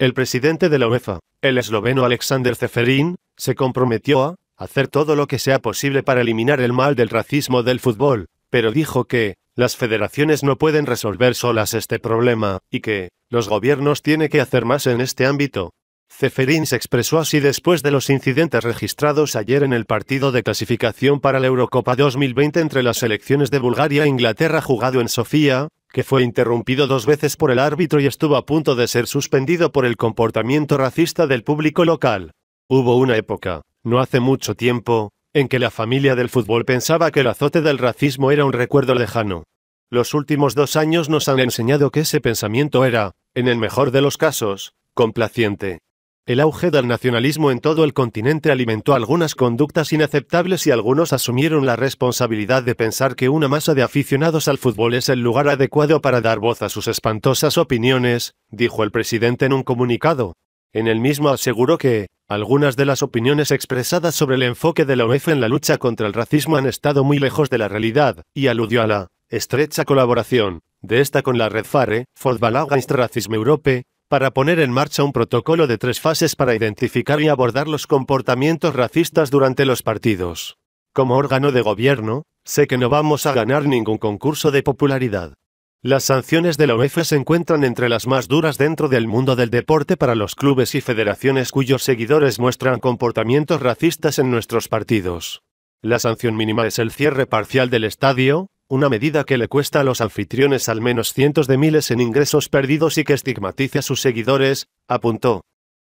El presidente de la UEFA, el esloveno Alexander Zeferin, se comprometió a hacer todo lo que sea posible para eliminar el mal del racismo del fútbol, pero dijo que las federaciones no pueden resolver solas este problema, y que los gobiernos tienen que hacer más en este ámbito. Zeferin se expresó así después de los incidentes registrados ayer en el partido de clasificación para la Eurocopa 2020 entre las selecciones de Bulgaria e Inglaterra jugado en Sofía, que fue interrumpido dos veces por el árbitro y estuvo a punto de ser suspendido por el comportamiento racista del público local. Hubo una época, no hace mucho tiempo, en que la familia del fútbol pensaba que el azote del racismo era un recuerdo lejano. Los últimos dos años nos han enseñado que ese pensamiento era, en el mejor de los casos, complaciente. El auge del nacionalismo en todo el continente alimentó algunas conductas inaceptables y algunos asumieron la responsabilidad de pensar que una masa de aficionados al fútbol es el lugar adecuado para dar voz a sus espantosas opiniones, dijo el presidente en un comunicado. En el mismo aseguró que, algunas de las opiniones expresadas sobre el enfoque de la UEFA en la lucha contra el racismo han estado muy lejos de la realidad, y aludió a la estrecha colaboración de esta con la red FARE, against Racisme Europe, para poner en marcha un protocolo de tres fases para identificar y abordar los comportamientos racistas durante los partidos. Como órgano de gobierno, sé que no vamos a ganar ningún concurso de popularidad. Las sanciones de la UEFA se encuentran entre las más duras dentro del mundo del deporte para los clubes y federaciones cuyos seguidores muestran comportamientos racistas en nuestros partidos. La sanción mínima es el cierre parcial del estadio, una medida que le cuesta a los anfitriones al menos cientos de miles en ingresos perdidos y que estigmatiza a sus seguidores, apuntó.